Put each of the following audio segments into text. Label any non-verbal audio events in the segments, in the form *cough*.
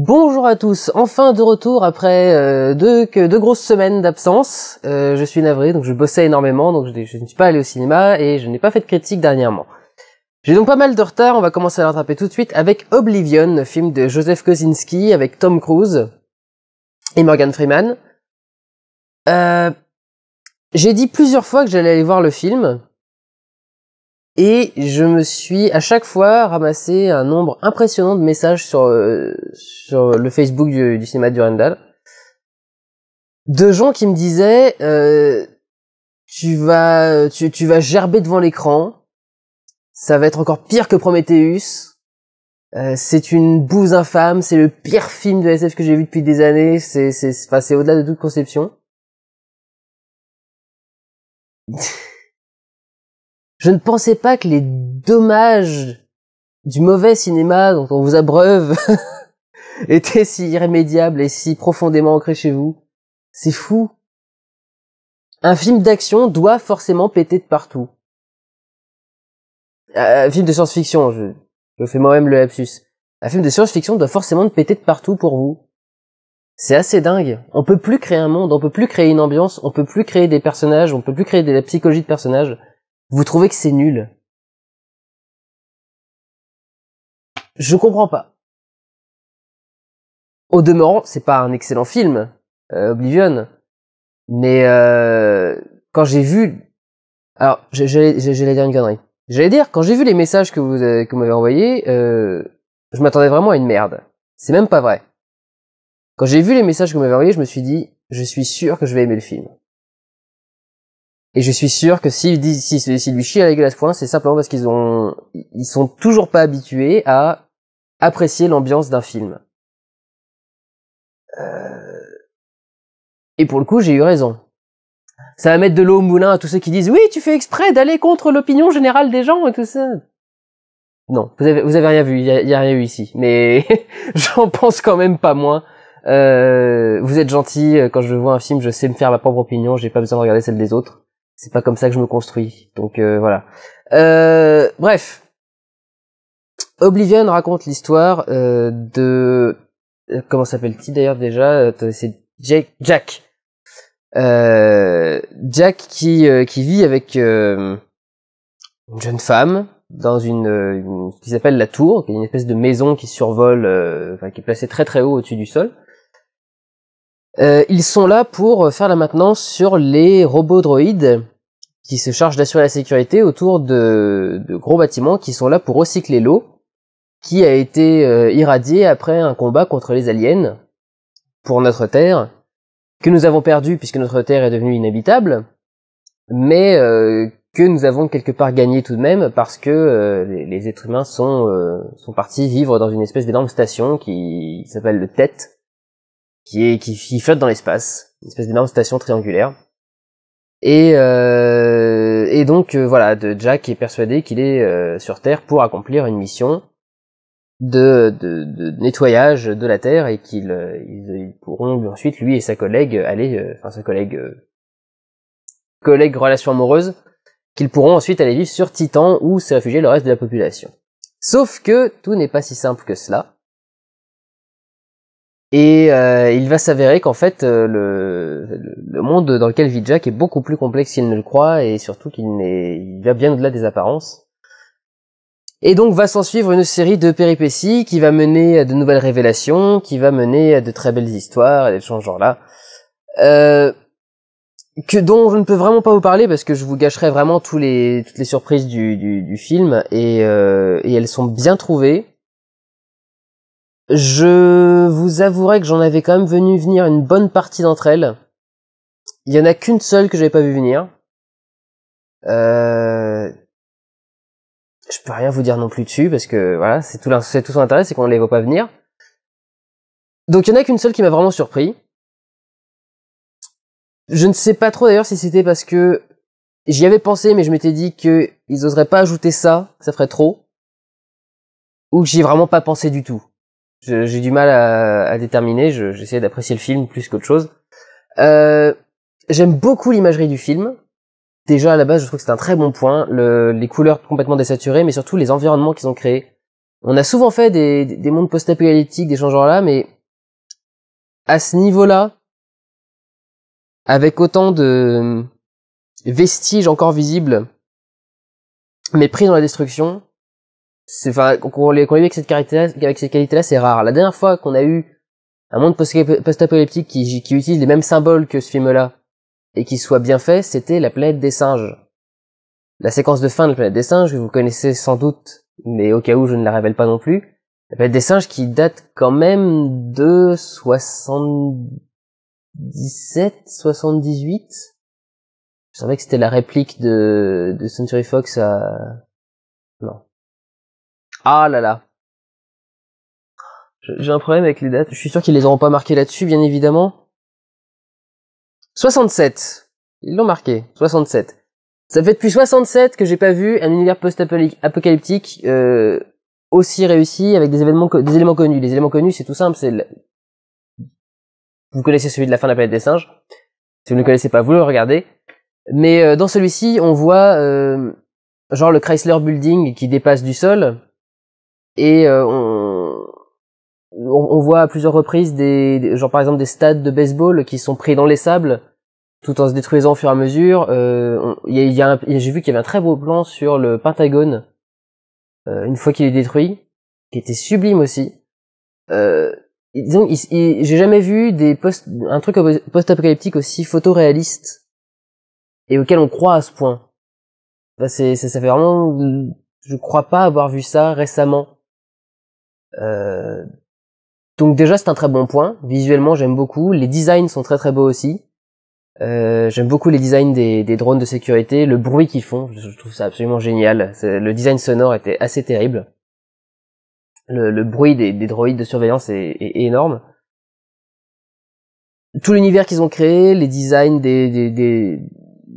Bonjour à tous, enfin de retour après euh, deux, deux grosses semaines d'absence. Euh, je suis navré, donc je bossais énormément, donc je, ne suis pas allé au cinéma et je n'ai pas fait de critique dernièrement. J'ai donc pas mal de retard, on va commencer à le rattraper tout de suite avec Oblivion, le film de Joseph Kosinski avec Tom Cruise et Morgan Freeman. Euh, j'ai dit plusieurs fois que j'allais aller voir le film, et je me suis à chaque fois ramassé un nombre impressionnant de messages sur, euh, sur le Facebook du, cinéma du Durendal. De gens qui me disaient euh, tu vas tu, tu, vas gerber devant l'écran, ça va être encore pire que Prometheus. Euh, c'est une bouse infâme, c'est le pire film de SF que j'ai vu depuis des années, c'est c'est enfin, c'est au-delà de toute conception. *laughs* Je ne pensais pas que les dommages du mauvais cinéma dont on vous abreuve *laughs* étaient si irrémédiables et si profondément ancrés chez vous. C'est fou. Un film d'action doit forcément péter de partout. Un euh, film de science-fiction, je, fais moi-même le lapsus. Un film de science-fiction doit forcément péter de partout pour vous. C'est assez dingue. On peut plus créer un monde, on peut plus créer une ambiance, on peut plus créer des personnages, on peut plus créer de la psychologie de personnages. Vous trouvez que c'est nul Je comprends pas. Au demeurant, c'est pas un excellent film, euh, Oblivion. Mais euh, quand j'ai vu, alors j'allais dire une connerie. J'allais dire quand j'ai vu les messages que vous euh, m'avez envoyés, je m'attendais vraiment à une merde. C'est même pas vrai. Quand j'ai vu les messages que vous m'avez envoyés, je me suis dit, je suis sûr que je vais aimer le film. Et je suis sûr que s'ils disent, si, lui chient à la gueule à ce point, c'est simplement parce qu'ils ont, ils sont toujours pas habitués à apprécier l'ambiance d'un film. Euh, et pour le coup, j'ai eu raison. Ça va mettre de l'eau au moulin à tous ceux qui disent oui, tu fais exprès d'aller contre l'opinion générale des gens et tout ça. Non, vous avez, vous avez rien vu, il y, a, rien eu ici. Mais *laughs* j'en pense quand même pas moins. Euh, vous êtes gentil, euh, quand je vois un film, je sais me faire ma propre opinion, j'ai pas besoin de regarder celle des autres c'est pas comme ça que je me construis. Donc euh, voilà. Euh, bref, Oblivion raconte l'histoire euh, de comment s'appelle-t-il d'ailleurs déjà C'est Jack. Jack qui qui vit avec une jeune femme dans une, qui s'appelle la tour, qui est une espèce de maison qui survole, qui est placée très très haut au-dessus du sol. Euh, ils sont là pour faire la maintenance sur les robots droïdes qui se chargent d'assurer la sécurité autour de, de, gros bâtiments qui sont là pour recycler l'eau qui a été euh, irradiée après un combat contre les aliens pour notre Terre, que nous avons perdu puisque notre Terre est devenue inhabitable, mais euh, que nous avons quelque part gagné tout de même parce que les, êtres humains sont, partis vivre dans une espèce d'énorme station qui, qui s'appelle le Tête, qui flotte dans l'espace, une espèce d'énorme station triangulaire. Et, euh, et donc euh, voilà, de Jack est persuadé qu'il est euh, sur Terre pour accomplir une mission de, de, nettoyage de la Terre et qu'ils euh, pourront ensuite lui et sa collègue aller, enfin sa collègue collègue relation amoureuse, qu'ils pourront ensuite aller vivre sur Titan où se réfugier le reste de la population. Sauf que tout n'est pas si simple que cela. Et euh, il va s'avérer qu'en fait, euh, le, le, monde dans lequel vit Jack est beaucoup plus complexe qu'il ne le croit, et surtout qu'il il va bien au-delà des apparences. Et donc va s'en suivre une série de péripéties qui va mener à de nouvelles révélations, qui va mener à de très belles histoires, et des choses genre là. Euh, que dont je ne peux vraiment pas vous parler parce que je vous gâcherai vraiment tous les, toutes les surprises du, du, film, et elles sont bien trouvées. Je vous avouerai que j'en avais quand même venu venir une bonne partie d'entre elles. Il y en a qu'une seule que j'avais pas vu venir. Euh... Je peux rien vous dire non plus dessus parce que voilà, c'est tout, son intérêt, c'est qu'on ne les voit pas venir. Donc il y en a qu'une seule qui m'a vraiment surpris. Je ne sais pas trop d'ailleurs si c'était parce que j'y avais pensé, mais je m'étais dit qu'ils n'oseraient oseraient pas ajouter ça, que ça ferait trop, ou que j'y ai vraiment pas pensé du tout j'ai du mal à, à déterminer. J'essaie d'apprécier le film plus qu'autre chose. Euh, J'aime beaucoup l'imagerie du film. Déjà à la base, je trouve que c'est un très bon point. Le, les couleurs complètement désaturées, mais surtout les environnements qu'ils ont créés. On a souvent fait des, des mondes post-apocalyptiques, des changements genre là, mais à ce niveau-là, avec autant de vestiges encore visibles, mais pris dans la destruction, c'est enfin qu'on les qu'on avec cette qualité là avec là c'est rare la dernière fois qu'on a eu un monde post-apocalyptique qui qui utilise les mêmes symboles que ce film là et qui soit bien fait c'était la planète des singes la séquence de fin de la planète des singes que vous connaissez sans doute mais au cas où je ne la révèle pas non plus la planète des singes qui date quand même de 77 78 je savais que c'était la réplique de de Century Fox à ah là là. J'ai un problème avec les dates. Je suis sûr qu'ils les auront pas marquées là-dessus, bien évidemment. 67. Ils l'ont marqué. 67. Ça fait depuis 67 que j'ai pas vu un univers post-apocalyptique euh, aussi réussi avec des événements, des éléments connus. Les éléments connus, c'est tout simple. C'est vous connaissez celui de la fin de la planète des singes. Si vous ne le connaissez pas, vous le regardez. Mais euh, dans celui-ci, on voit euh, genre le Chrysler Building qui dépasse du sol et euh, on, on, voit à plusieurs reprises des, genre par exemple des stades de baseball qui sont pris dans les sables tout en se détruisant au fur et à mesure. Euh, y a, y a J'ai vu qu'il y avait un très beau plan sur le Pentagone euh, une fois qu'il est détruit, qui était sublime aussi. Euh, disons, j'ai jamais vu des post, un truc post-apocalyptique aussi photoréaliste et auquel on croit à ce point. Je c'est, ça, ça fait vraiment, je crois pas avoir vu ça récemment. Euh, donc déjà c'est un très bon point. Visuellement j'aime beaucoup. Les designs sont très très beaux aussi. Euh, j'aime beaucoup les designs des, drones de sécurité, le bruit qu'ils font, je trouve ça absolument génial. Le design sonore était assez terrible. Le, bruit des, droïdes de surveillance est, énorme. Tout l'univers qu'ils ont créé, les designs des, des, des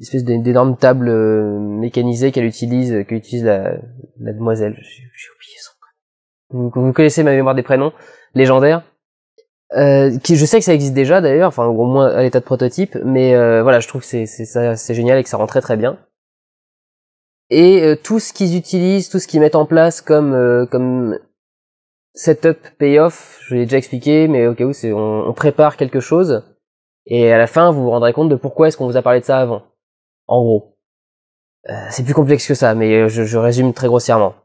espèces d'énormes tables euh, mécanisées qu'elle utilise, qu'utilise la, la demoiselle, j'ai oublié son vous, connaissez ma mémoire des prénoms, légendaire. Euh, qui, je sais que ça existe déjà d'ailleurs, enfin au moins à l'état de prototype, mais euh, voilà, je trouve que c'est, génial et que ça rend très très bien. Et euh, tout ce qu'ils utilisent, tout ce qu'ils mettent en place comme comme setup payoff, je l'ai déjà expliqué, mais au cas où c'est on, prépare quelque chose et à la fin vous vous rendrez compte de pourquoi est-ce qu'on vous a parlé de ça avant. En gros, c'est plus complexe que ça, mais je résume très grossièrement.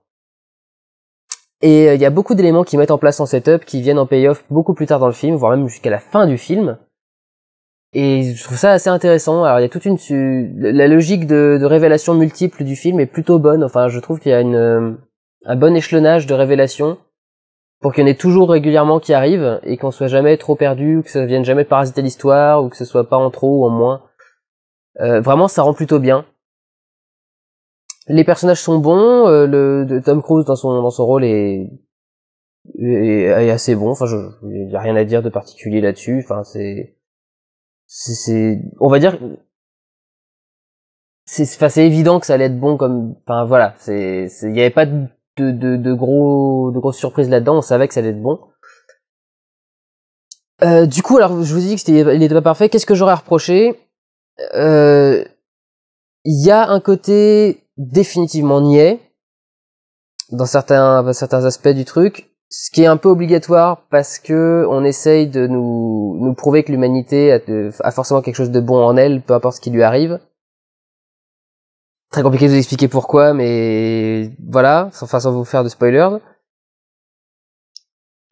Et euh, il y a beaucoup d'éléments qui mettent en place en setup qui viennent en payoff beaucoup plus tard dans le film, voire même jusqu'à la fin du film. Et je trouve ça assez intéressant. Alors il y a toute une la logique de, révélation multiple du film est plutôt bonne. Enfin, je trouve qu'il y a une un bon échelonnage de révélations pour qu'il y en ait toujours régulièrement qui arrivent et qu'on soit jamais trop perdu, que ça vienne jamais parasiter l'histoire ou que ce soit pas en trop ou en moins. Euh, vraiment, ça rend plutôt bien les personnages sont bons, euh, le, de Tom Cruise dans son dans son rôle est assez bon. Enfin, il y a rien à dire de particulier là-dessus. Enfin, c'est c'est on va dire c'est enfin, c'est évident que ça allait être bon comme enfin voilà, c'est il n'y avait pas de de, de gros de grosses surprises là-dedans, on savait que ça allait être bon. Euh, du coup, alors je vous dis que c'était, il était pas parfait. Qu'est-ce que j'aurais reproché euh, Il y a un côté définitivement niais dans certains, certains aspects du truc, ce qui est un peu obligatoire parce que on essaye de nous, nous prouver que l'humanité a, forcément quelque chose de bon en elle, peu importe ce qui lui arrive. Très compliqué de vous expliquer pourquoi, mais voilà, sans, vous faire de spoilers.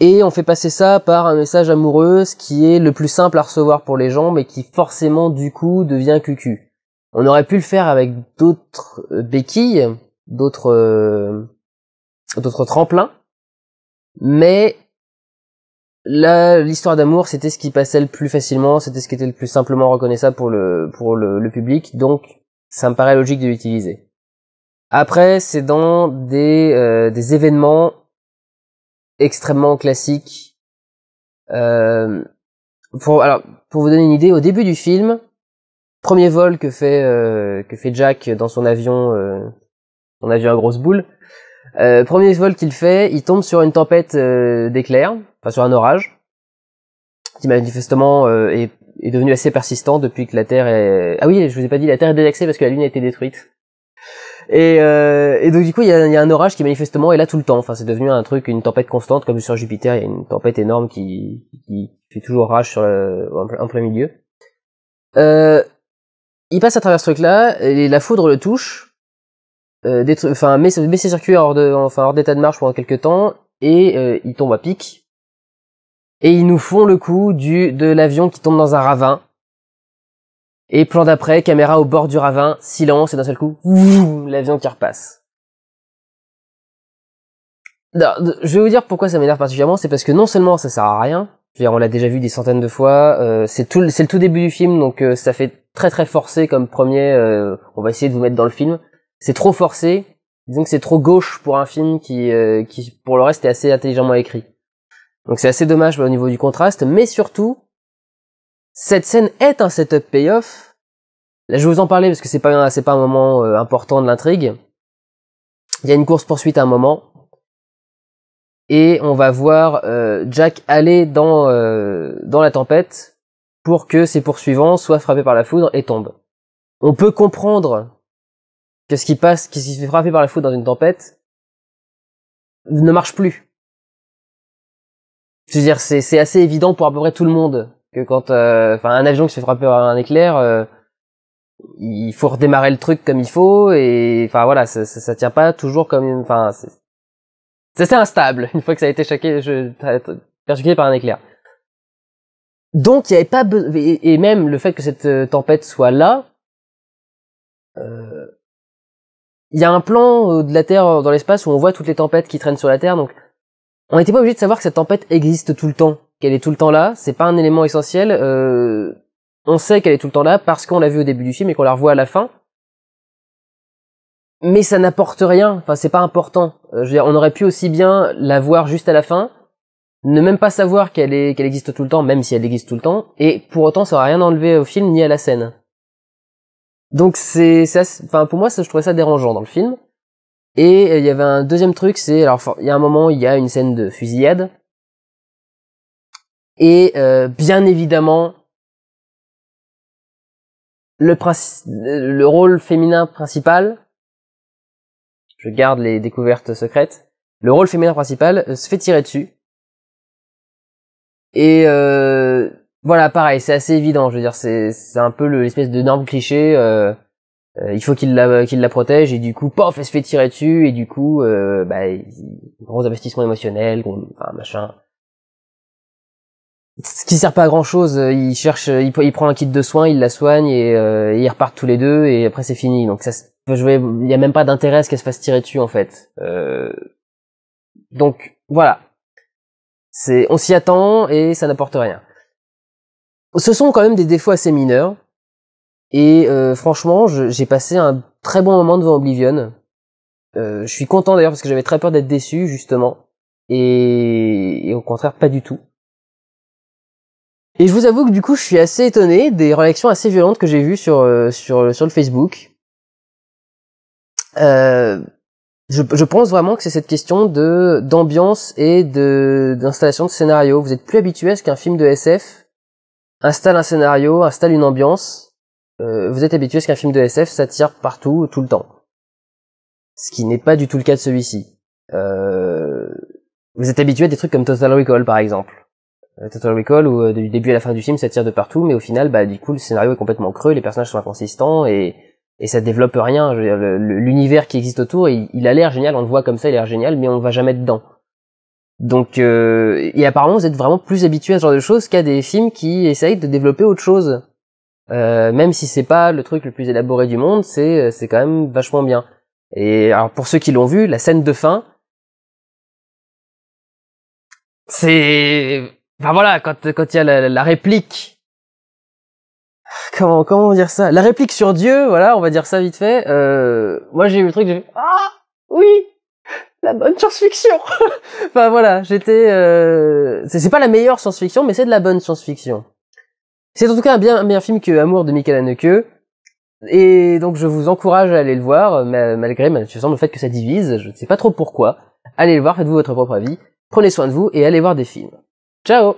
Et on fait passer ça par un message amoureux, ce qui est le plus simple à recevoir pour les gens, mais qui forcément du coup devient cucu. On aurait pu le faire avec d'autres euh, béquilles, d'autres euh, d'autres tremplins, mais là l'histoire d'amour c'était ce qui passait le plus facilement, c'était ce qui était le plus simplement reconnaissable pour le pour le, public, donc ça me paraît logique de l'utiliser. Après c'est dans des euh, des événements extrêmement classiques. alors pour vous donner une idée, au début du film, premier vol que fait euh, que fait Jack dans son avion, euh, son avion à grosse boule. Euh, premier vol qu'il fait, il tombe sur une tempête euh, d'éclairs, enfin sur un orage, qui manifestement est, est, devenu assez persistant depuis que la Terre est. Ah oui, je vous ai pas dit, la Terre est délaxée parce que la Lune a été détruite. Et, donc du coup, il y a, un orage qui manifestement est là tout le temps. Enfin, c'est devenu un truc, une tempête constante, comme sur Jupiter, il y a une tempête énorme qui, qui fait toujours rage sur le, en plein milieu. Euh, il passe à travers ce truc-là, et la foudre le touche, euh, enfin, met, ses circuits hors de, enfin, hors d'état de marche pendant quelques temps, et euh, il tombe à pic. Et ils nous font le coup du, de l'avion qui tombe dans un ravin. Et plan d'après, caméra au bord du ravin, silence, et d'un seul coup, l'avion qui repasse. je vais vous dire pourquoi ça m'énerve particulièrement, c'est parce que non seulement ça sert à rien, je dire, on l'a déjà vu des centaines de fois. Euh, c'est tout, c'est le tout début du film, donc euh, ça fait très très forcé comme premier. Euh, on va essayer de vous mettre dans le film. C'est trop forcé. Disons que c'est trop gauche pour un film qui, qui pour le reste est assez intelligemment écrit. Donc c'est assez dommage bah, au niveau du contraste, mais surtout, cette scène est un setup payoff. Là, je vais vous en parler parce que c'est pas c'est pas un moment important de l'intrigue. Il y a une course poursuite à un moment et on va voir euh, Jack aller dans, euh, dans la tempête pour que ses poursuivants soient frappés par la foudre et tombent. On peut comprendre que ce qui passe, qui se fait frapper par la foudre dans une tempête ne marche plus. cest dire c'est, assez évident pour à peu près tout le monde que quand, euh, un avion qui se fait frapper par un éclair, il faut redémarrer le truc comme il faut et, enfin voilà, ça, ça, tient pas toujours comme, enfin, c'est instable une fois que ça a été choqué, je, percuté par un éclair. Donc il n'y avait pas et même le fait que cette euh, tempête soit là, euh, il y a un plan euh, de la Terre dans l'espace où on voit toutes les tempêtes qui traînent sur la Terre. Donc on n'était pas obligé de savoir que cette tempête existe tout le temps, qu'elle est tout le temps là. C'est pas un élément essentiel. Euh, on sait qu'elle est tout le temps là parce qu'on l'a vu au début du film et qu'on la revoit à la fin mais ça n'apporte rien. Enfin, c'est pas important. Euh, on aurait pu aussi bien la voir juste à la fin, ne même pas savoir qu'elle est qu'elle existe tout le temps, même si elle existe tout le temps, et pour autant, ça aurait rien enlevé au film ni à la scène. Donc c'est ça. Enfin, pour moi, ça, je trouvais ça dérangeant dans le film. Et euh, il y avait un deuxième truc, c'est alors il y a un moment, il y a une scène de fusillade. Et euh, bien évidemment, le, le rôle féminin principal, je garde les découvertes secrètes. Le rôle féminin principal euh, se fait tirer dessus. Et euh, voilà, pareil, c'est assez évident. Je veux dire, c'est un peu l'espèce de norme cliché. Euh, euh il faut qu'il la, protège et du coup, pof, elle se fait tirer dessus et du coup, bah, gros investissement émotionnel, enfin, machin. Ce qui sert pas à grand chose. Il cherche, il, prend un kit de soins, il la soigne et, et ils repartent tous les deux et après c'est fini. Donc ça, il n'y a même pas d'intérêt à ce qu'elle se fasse tirer dessus en fait. Euh, donc voilà, c'est on s'y attend et ça n'apporte rien. Ce sont quand même des défauts assez mineurs et euh, franchement, j'ai passé un très bon moment devant Oblivion. Euh, je suis content d'ailleurs parce que j'avais très peur d'être déçu justement et... au contraire pas du tout. Et je vous avoue que du coup, je suis assez étonné des réactions assez violentes que j'ai vues sur, sur, sur le Facebook. Euh, je, je, pense vraiment que c'est cette question de d'ambiance et de d'installation de scénario. Vous êtes plus habitué à ce qu'un film de SF installe un scénario, installe une ambiance. Euh, vous êtes habitué à ce qu'un film de SF s'attire partout, tout le temps. Ce qui n'est pas du tout le cas de celui-ci. Euh, vous êtes habitué à des trucs comme Total Recall, par exemple. Euh, Total Recall, où euh, du début à la fin du film, ça tire de partout, mais au final, bah, du coup, le scénario est complètement creux, les personnages sont inconsistants, et et ça développe rien. L'univers qui existe autour, il, a l'air génial, on le voit comme ça, il a l'air génial, mais on ne va jamais dedans. Donc, euh, et apparemment, vous êtes vraiment plus habitué à ce genre de choses qu'à des films qui essayent de développer autre chose. Euh, même si c'est pas le truc le plus élaboré du monde, c'est euh, c'est quand même vachement bien. Et alors pour ceux qui l'ont vu, la scène de fin, c'est, enfin voilà, quand quand il y a la réplique comment dire ça La réplique sur Dieu, voilà, on va dire ça vite fait. Euh, moi, j'ai eu le truc, j'ai ah oui, la bonne science-fiction. *laughs* enfin voilà, j'étais. Euh, c'est pas la meilleure science-fiction, mais c'est de la bonne science-fiction. C'est en tout cas un bien film que Amour de Michael Haneke. Et donc je vous encourage à aller le voir, euh, malgré je le fait que ça divise, je ne sais pas trop pourquoi. Allez le voir, faites-vous votre propre avis, prenez soin de vous et allez voir des films. Ciao